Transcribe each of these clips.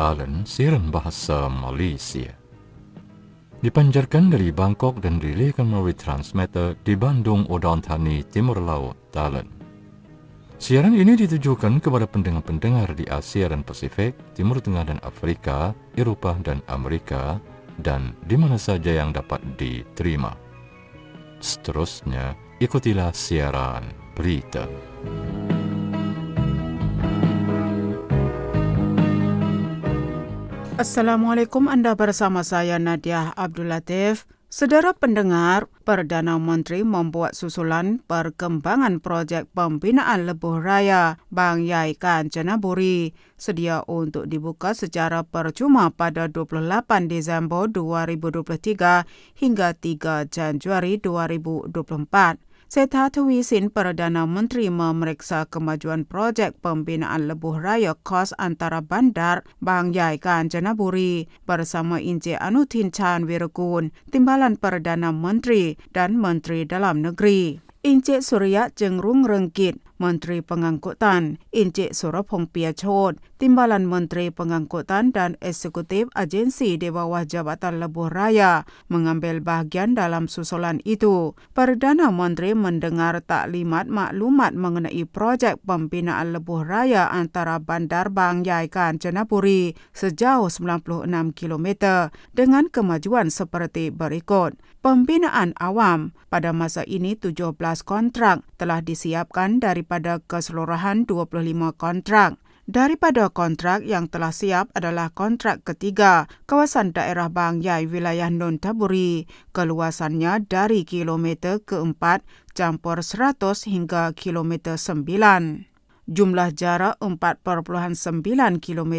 talent siaran bahasa Malaysia. Dipanjarkan dari Bangkok dan dirilihkan melalui transmitter di Bandung Odontani Timur Laut Talent. Siaran ini ditujukan kepada pendengar-pendengar di Asia dan Pasifik, Timur Tengah dan Afrika, Eropah dan Amerika, dan di mana saja yang dapat diterima. Seterusnya, ikutilah siaran berita. Musik Assalamualaikum anda bersama saya Nadia Abdul Latif. sedara pendengar, Perdana Menteri membuat susulan perkembangan projek pembinaan lebuh raya Bang Yai Kan sedia untuk dibuka secara percuma pada 28 Disember 2023 hingga 3 Januari 2024. Setha Thawi Sin Perdana Menteri memeriksa kemajuan projek pembinaan lebuh raya kos antara bandar Bang Yai Kanjana Buri bersama Inje Anutin Chan Wirgun, Timbalan Perdana Menteri dan Menteri Dalam Negeri. Encik Surya Jengrung Rengkit, Menteri Pengangkutan, Encik Surapong Pia Chod, Timbalan Menteri Pengangkutan dan Eksekutif Agensi di bawah Jabatan Lebuh Raya mengambil bahagian dalam susulan itu. Perdana Menteri mendengar taklimat maklumat mengenai projek pembinaan Lebuh Raya antara Bandar Bang Yaikan Cenapuri sejauh 96 km dengan kemajuan seperti berikut. Pembinaan awam pada masa ini 17 kontrak telah disiapkan daripada keseluruhan 25 kontrak. Daripada kontrak yang telah siap adalah kontrak ketiga kawasan daerah Bangyai wilayah Nun Taburi. Keluasannya dari kilometer keempat campur 100 hingga kilometer 9. Jumlah jarak 4.9 km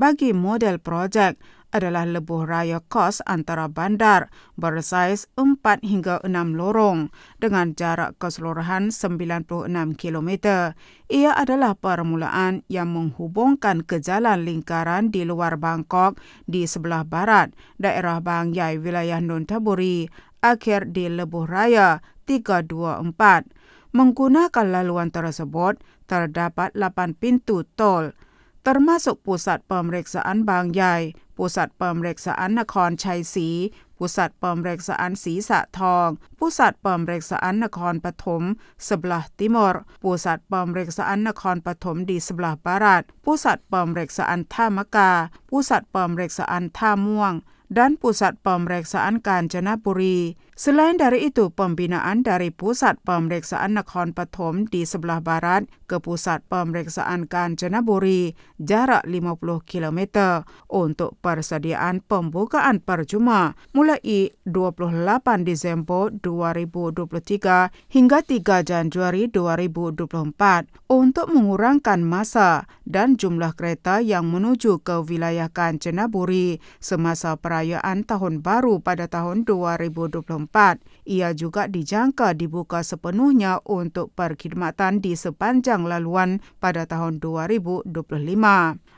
bagi model projek adalah lebuh raya kos antara bandar bersaiz 4 hingga 6 lorong dengan jarak keseluruhan 96 km. Ia adalah permulaan yang menghubungkan ke jalan lingkaran di luar Bangkok di sebelah barat daerah Bang Yai wilayah Nun Taburi akhir di lebuh raya 324. Menggunakan laluan tersebut, terdapat 8 pintu tol termasuk pusat pemeriksaan Bang Yai ปูสัตวเปอมเรกสอันนครชัยศรีปูสัตวเปอมเรกสอันศรีสะทองปูสัตวเปอมเรกสอันนครปฐมสบลาติมอร์ปูสัตวเปอมเรกสอันนครปฐมดีสบลาบารัดปูสัตวเปอมเรกสอันท่ามะกาปูสัตวเปอมเรกสอันท่าม่วงด้านปูสัตวเปอมเรกสอันกาญจนบุรี Selain dari itu, pembinaan dari Pusat Pemeriksaan Nakhon Pathom di sebelah barat ke Pusat Pemeriksaan Kanjanaburi jarak 50 km untuk persediaan pembukaan percuma mulai 28 Disember 2023 hingga 3 Januari 2024 untuk mengurangkan masa dan jumlah kereta yang menuju ke wilayah Kanjanaburi semasa perayaan Tahun Baru pada tahun 2024 keempat. Ia juga dijangka dibuka sepenuhnya untuk perkhidmatan di sepanjang laluan pada tahun 2025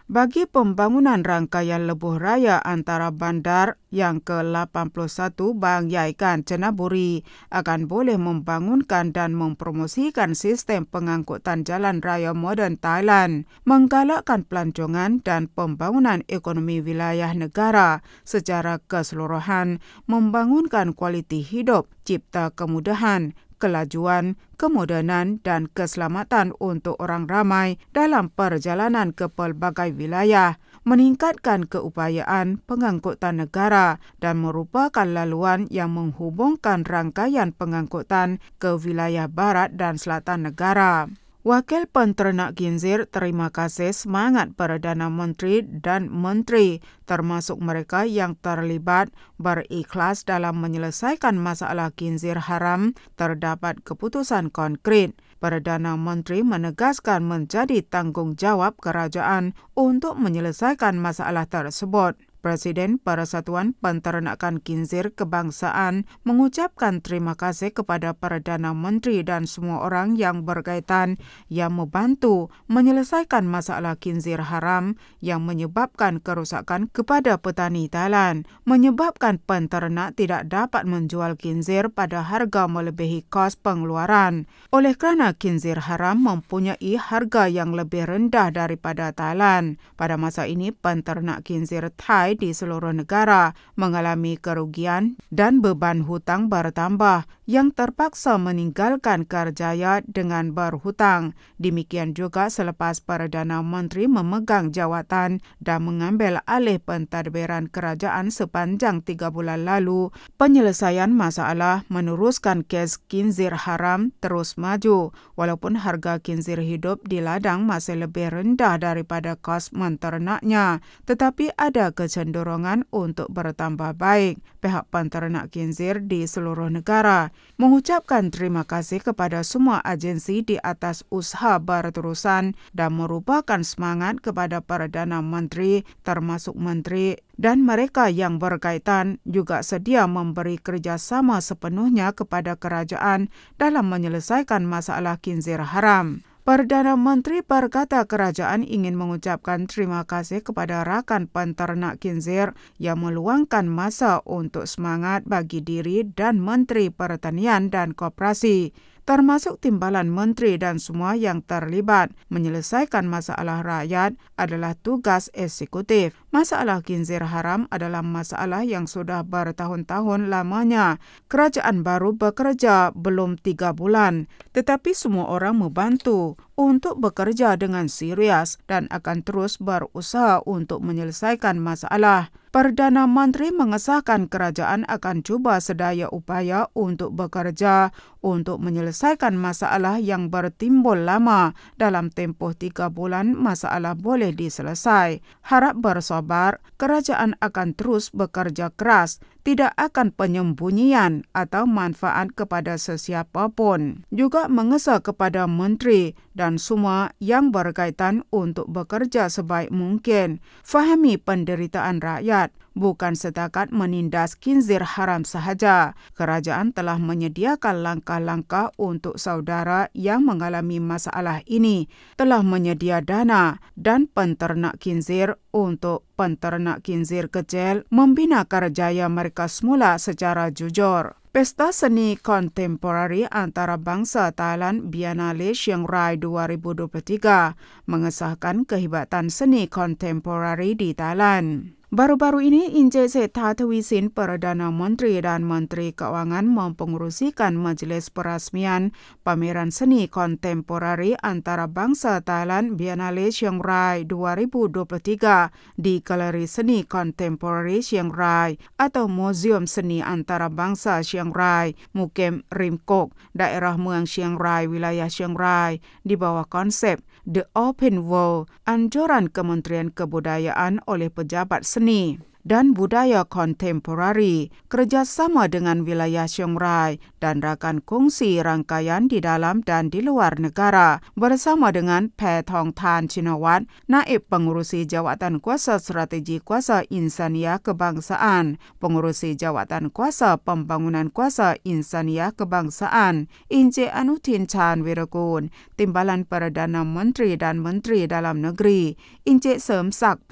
bagi pembangunan rangkaian lebuh raya antara bandar yang ke-81 Bang Yaikan Cenaburi akan boleh membangunkan dan mempromosikan sistem pengangkutan jalan raya moden Thailand, menggalakkan pelancongan dan pembangunan ekonomi wilayah negara secara keseluruhan, membangunkan kualiti hidup, cipta kemudahan, kelajuan, kemodenan dan keselamatan untuk orang ramai dalam perjalanan ke pelbagai wilayah, meningkatkan keupayaan pengangkutan negara dan merupakan laluan yang menghubungkan rangkaian pengangkutan ke wilayah barat dan selatan negara. Wakil Penternak Ginzir terima kasih semangat Perdana Menteri dan Menteri termasuk mereka yang terlibat berikhlas dalam menyelesaikan masalah Ginzir haram terdapat keputusan konkret. Perdana Menteri menegaskan menjadi tanggungjawab kerajaan untuk menyelesaikan masalah tersebut. Presiden Persatuan Penternakan Kinzir Kebangsaan mengucapkan terima kasih kepada Perdana Menteri dan semua orang yang berkaitan yang membantu menyelesaikan masalah kinzir haram yang menyebabkan kerusakan kepada petani Thailand, menyebabkan penternak tidak dapat menjual kinzir pada harga melebihi kos pengeluaran. Oleh kerana kinzir haram mempunyai harga yang lebih rendah daripada Thailand, pada masa ini penternak kinzir Thai di seluruh negara mengalami kerugian dan beban hutang bertambah yang terpaksa meninggalkan kerjaya dengan berhutang. Demikian juga selepas Perdana Menteri memegang jawatan dan mengambil alih pentadbiran kerajaan sepanjang tiga bulan lalu, penyelesaian masalah meneruskan kes kinzir haram terus maju. Walaupun harga kinzir hidup di ladang masih lebih rendah daripada kos menternaknya, tetapi ada kecenderungan Pendorongan untuk bertambah baik pihak penternak kinzir di seluruh negara. Mengucapkan terima kasih kepada semua agensi di atas usaha berterusan dan merupakan semangat kepada Perdana Menteri termasuk Menteri dan mereka yang berkaitan juga sedia memberi kerjasama sepenuhnya kepada kerajaan dalam menyelesaikan masalah kinzir haram. Perdana Menteri berkata kerajaan ingin mengucapkan terima kasih kepada rakan penternak Kinzir yang meluangkan masa untuk semangat bagi diri dan Menteri Pertanian dan Koperasi termasuk timbalan menteri dan semua yang terlibat. Menyelesaikan masalah rakyat adalah tugas eksekutif. Masalah kinzir haram adalah masalah yang sudah bertahun-tahun lamanya. Kerajaan baru bekerja belum tiga bulan, tetapi semua orang membantu untuk bekerja dengan serius dan akan terus berusaha untuk menyelesaikan masalah. Perdana Menteri mengesahkan kerajaan akan cuba sedaya upaya untuk bekerja untuk menyelesaikan masalah yang bertimbul lama dalam tempoh tiga bulan masalah boleh diselesai. Harap bersabar, kerajaan akan terus bekerja keras tidak akan penyembunyian atau manfaat kepada sesiapa pun. Juga mengesa kepada menteri dan semua yang berkaitan untuk bekerja sebaik mungkin, fahami penderitaan rakyat, bukan setakat menindas kinzir haram sahaja. Kerajaan telah menyediakan langkah-langkah untuk saudara yang mengalami masalah ini, telah menyedia dana dan penternak kinzir untuk penternak kinzir kecil membina kerjaya mereka semula secara jujur. Pesta seni kontemporari antara bangsa Thailand Biennale Chiang Rai 2023 mengesahkan kehebatan seni kontemporari di Thailand. Baru-baru ini, Ince Seta Tewisin, Perdana Menteri dan Menteri Keuangan mempengurusikan Majlis Perasmian Pameran Seni Kontemporari Antara Bangsa Thailand Biennale Chiang Rai 2023 di Galeri Seni Kontemporari Chiang Rai atau Museum Seni Antara Bangsa Chiang Rai, Mukim Rimkok, Daerah Muang Chiang Rai, Wilayah Chiang Rai, di bawah konsep The Open World anjuran Kementerian Kebudayaan oleh pejabat seni dan Budaya Kontemporari kerjasama dengan wilayah Xiongrai dan rakan kongsi rangkaian di dalam dan di luar negara bersama dengan Pei Tong Tan Chinawan, Naib Pengurusi Jawatan Kuasa Strategi Kuasa Insania Kebangsaan, Pengurusi Jawatan Kuasa Pembangunan Kuasa Insania Kebangsaan, Inje Anutin Chan Wirakun, Timbalan Perdana Menteri dan Menteri Dalam Negeri, Inje Sem Sak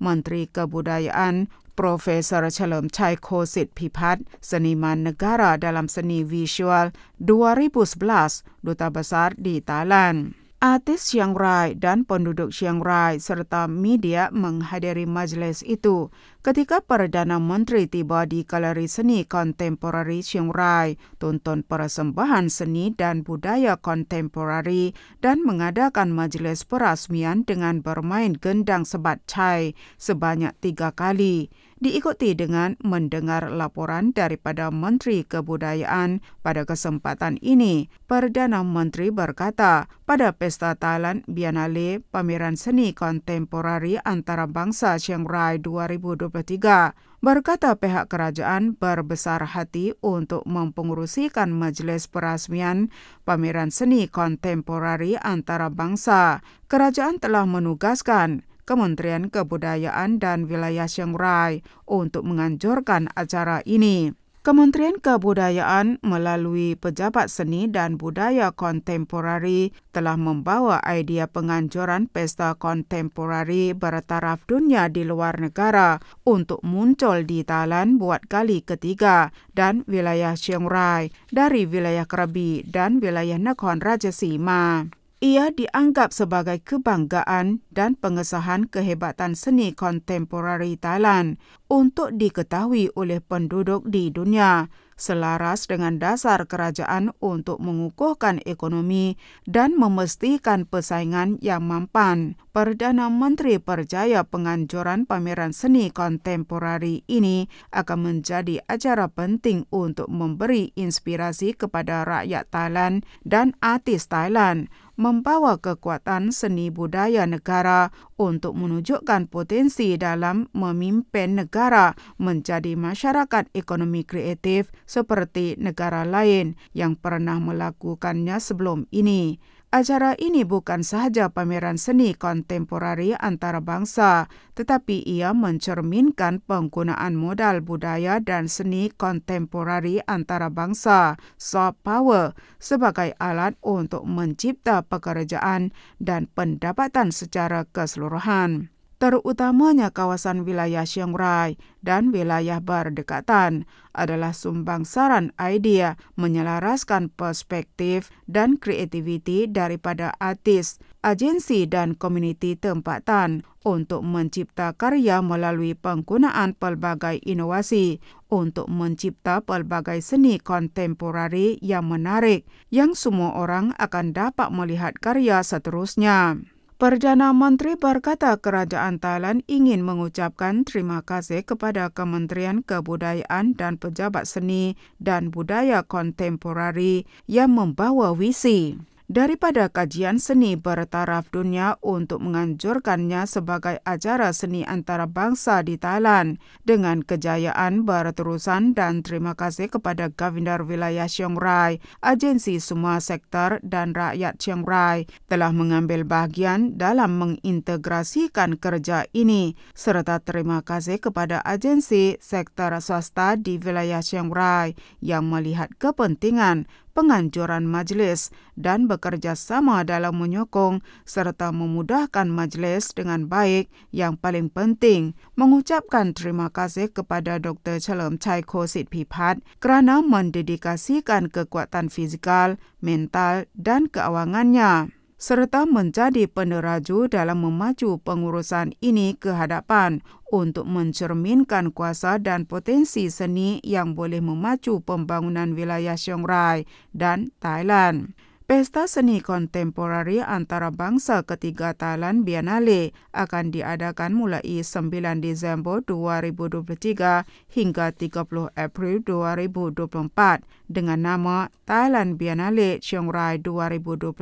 Menteri Kebudayaan ายอันโปรเฟสเซอร์เฉลิมชัยโคสิทธิพิพัฒน์สนิมันนการาดลัมสนีวิชวลดัวริบุสบลัสดูตาบาสาร์ดีตาลัน์ artis Chiang Rai dan penduduk Chiang Rai serta media menghadiri majlis itu ketika Perdana Menteri tiba di Galeri Seni Kontemporari Chiang Rai, tonton persembahan seni dan budaya kontemporari dan mengadakan majlis perasmian dengan bermain gendang sebat cai sebanyak tiga kali diikuti dengan mendengar laporan daripada Menteri Kebudayaan pada kesempatan ini. Perdana Menteri berkata, pada Pesta Thailand Biennale Pameran Seni Kontemporari Antara Bangsa Chiang Rai 2023, Berkata pihak kerajaan berbesar hati untuk mempengurusikan Majlis perasmian pameran seni kontemporari antara bangsa. Kerajaan telah menugaskan Kementerian Kebudayaan dan Wilayah Chiang Rai untuk menganjurkan acara ini. Kementerian Kebudayaan melalui Pejabat Seni dan Budaya Kontemporari telah membawa idea penganjuran pesta kontemporari bertaraf dunia di luar negara untuk muncul di Talan buat kali ketiga dan wilayah Chiang Rai dari wilayah Krabi dan wilayah Nakhon Rajasima. Ia dianggap sebagai kebanggaan dan pengesahan kehebatan seni kontemporari Thailand untuk diketahui oleh penduduk di dunia selaras dengan dasar kerajaan untuk mengukuhkan ekonomi dan memastikan persaingan yang mampan Perdana Menteri percaya penganjuran pameran seni kontemporari ini akan menjadi acara penting untuk memberi inspirasi kepada rakyat Thailand dan artis Thailand membawa kekuatan seni budaya negara untuk menunjukkan potensi dalam memimpin negara menjadi masyarakat ekonomi kreatif seperti negara lain yang pernah melakukannya sebelum ini. Acara ini bukan sahaja pameran seni kontemporari antarabangsa, tetapi ia mencerminkan penggunaan modal budaya dan seni kontemporari antarabangsa, soft power, sebagai alat untuk mencipta pekerjaan dan pendapatan secara keseluruhan terutamanya kawasan wilayah Chiang Rai dan wilayah berdekatan, adalah sumbang saran idea menyelaraskan perspektif dan kreativiti daripada artis, agensi dan komuniti tempatan untuk mencipta karya melalui penggunaan pelbagai inovasi untuk mencipta pelbagai seni kontemporari yang menarik yang semua orang akan dapat melihat karya seterusnya. Perdana Menteri berkata kerajaan Thailand ingin mengucapkan terima kasih kepada Kementerian Kebudayaan dan Pejabat Seni dan Budaya Kontemporari yang membawa visi daripada kajian seni bertaraf dunia untuk menganjurkannya sebagai acara seni antara bangsa di Thailand. Dengan kejayaan berterusan dan terima kasih kepada Gavindar Wilayah Chiang Rai, agensi semua sektor dan rakyat Chiang Rai telah mengambil bahagian dalam mengintegrasikan kerja ini. Serta terima kasih kepada agensi sektor swasta di wilayah Chiang Rai yang melihat kepentingan penganjuran majlis dan bekerja sama dalam menyokong serta memudahkan majlis dengan baik yang paling penting mengucapkan terima kasih kepada Dr. Chalam Chai Kosit Pipat kerana mendedikasikan kekuatan fizikal, mental dan keawangannya serta menjadi peneraju dalam memacu pengurusan ini ke hadapan untuk mencerminkan kuasa dan potensi seni yang boleh memacu pembangunan wilayah Chiang Rai dan Thailand. Pesta seni kontemporari antara bangsa ketiga Thailand Biennale akan diadakan mulai 9 Disember 2023 hingga 30 April 2024 dengan nama Thailand Biennale Chiang Rai 2023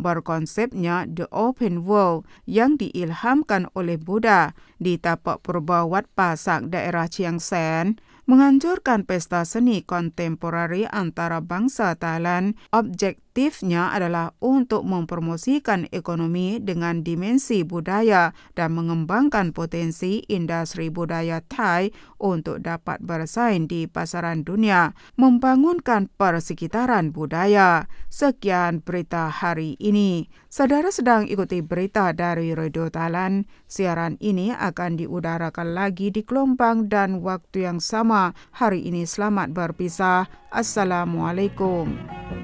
berkonsepnya The Open World yang diilhamkan oleh Buddha di tapak Perbawat Pasak daerah Chiang San menganjurkan pesta seni kontemporari antara bangsa Thailand Objek objektifnya adalah untuk mempromosikan ekonomi dengan dimensi budaya dan mengembangkan potensi industri budaya Thai untuk dapat bersaing di pasaran dunia, membangunkan persekitaran budaya. Sekian berita hari ini. Saudara sedang ikuti berita dari Radio Talan. Siaran ini akan diudarakan lagi di gelombang dan waktu yang sama. Hari ini selamat berpisah. Assalamualaikum. Assalamualaikum.